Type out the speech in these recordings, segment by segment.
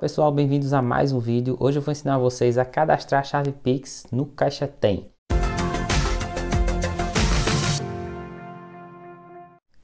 Pessoal, bem-vindos a mais um vídeo. Hoje eu vou ensinar vocês a cadastrar a chave Pix no Caixa Tem.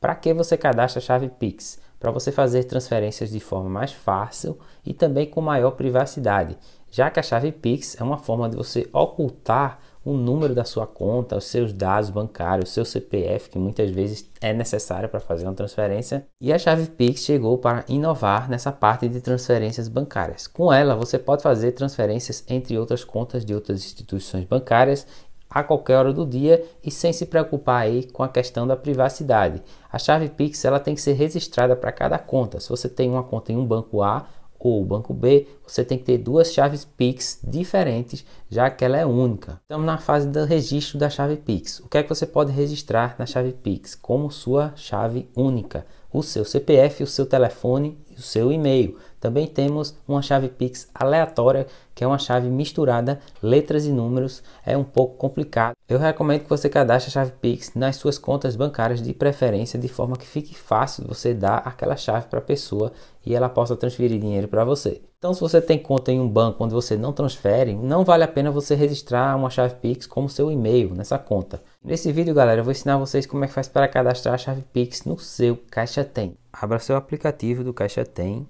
Para que você cadastra a chave Pix? Para você fazer transferências de forma mais fácil e também com maior privacidade, já que a chave Pix é uma forma de você ocultar o número da sua conta, os seus dados bancários, o seu CPF, que muitas vezes é necessário para fazer uma transferência. E a chave Pix chegou para inovar nessa parte de transferências bancárias. Com ela, você pode fazer transferências entre outras contas de outras instituições bancárias a qualquer hora do dia e sem se preocupar aí com a questão da privacidade. A chave Pix ela tem que ser registrada para cada conta. Se você tem uma conta em um banco A, ou o banco B, você tem que ter duas chaves PIX diferentes, já que ela é única. Estamos na fase do registro da chave PIX. O que é que você pode registrar na chave PIX como sua chave única? O seu CPF, o seu telefone o seu e-mail. Também temos uma chave Pix aleatória, que é uma chave misturada, letras e números, é um pouco complicado. Eu recomendo que você cadastre a chave Pix nas suas contas bancárias de preferência, de forma que fique fácil você dar aquela chave para a pessoa e ela possa transferir dinheiro para você. Então, se você tem conta em um banco onde você não transfere, não vale a pena você registrar uma chave Pix como seu e-mail nessa conta. Nesse vídeo, galera, eu vou ensinar vocês como é que faz para cadastrar a chave Pix no seu Caixa Tem abra seu aplicativo do Caixa Tem.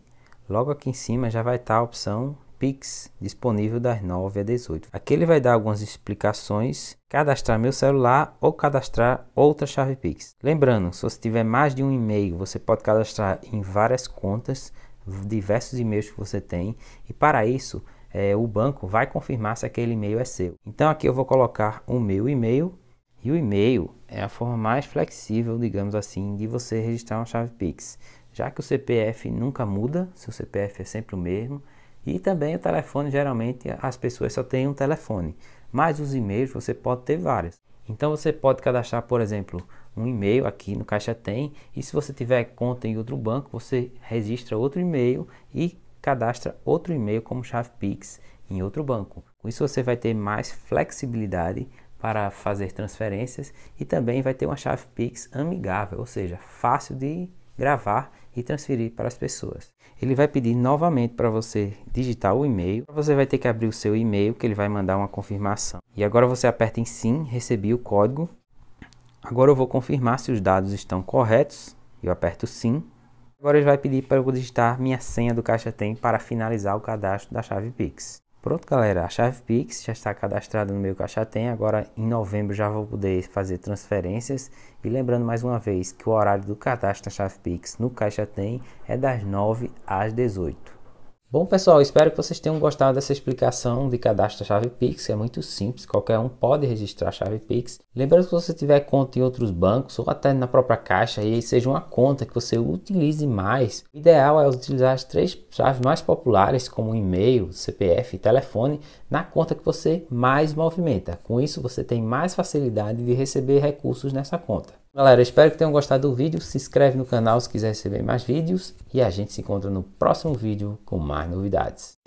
Logo aqui em cima já vai estar a opção Pix disponível das 9 às 18. Aqui ele vai dar algumas explicações, cadastrar meu celular ou cadastrar outra chave Pix. Lembrando, se você tiver mais de um e-mail, você pode cadastrar em várias contas, diversos e-mails que você tem, e para isso é, o banco vai confirmar se aquele e-mail é seu. Então aqui eu vou colocar o meu e-mail e o e-mail é a forma mais flexível, digamos assim, de você registrar uma chave Pix, já que o CPF nunca muda, seu CPF é sempre o mesmo, e também o telefone, geralmente as pessoas só têm um telefone, mas os e-mails você pode ter vários. Então você pode cadastrar, por exemplo, um e-mail aqui no Caixa Tem, e se você tiver conta em outro banco, você registra outro e-mail e cadastra outro e-mail como chave Pix em outro banco. Com isso você vai ter mais flexibilidade para fazer transferências e também vai ter uma chave Pix amigável, ou seja, fácil de gravar e transferir para as pessoas. Ele vai pedir novamente para você digitar o e-mail. Você vai ter que abrir o seu e-mail que ele vai mandar uma confirmação. E agora você aperta em sim, recebi o código. Agora eu vou confirmar se os dados estão corretos. Eu aperto sim. Agora ele vai pedir para eu digitar minha senha do Caixa Tem para finalizar o cadastro da chave Pix. Pronto, galera, a chave Pix já está cadastrada no meu Caixa Tem. Agora em novembro já vou poder fazer transferências. E lembrando mais uma vez que o horário do cadastro da chave Pix no Caixa Tem é das 9 às 18. Bom pessoal, espero que vocês tenham gostado dessa explicação de cadastro da chave Pix, é muito simples, qualquer um pode registrar a chave Pix. Lembrando que se você tiver conta em outros bancos ou até na própria caixa e seja uma conta que você utilize mais, o ideal é utilizar as três chaves mais populares como e-mail, CPF e telefone na conta que você mais movimenta. Com isso você tem mais facilidade de receber recursos nessa conta. Galera, espero que tenham gostado do vídeo. Se inscreve no canal se quiser receber mais vídeos. E a gente se encontra no próximo vídeo com mais novidades.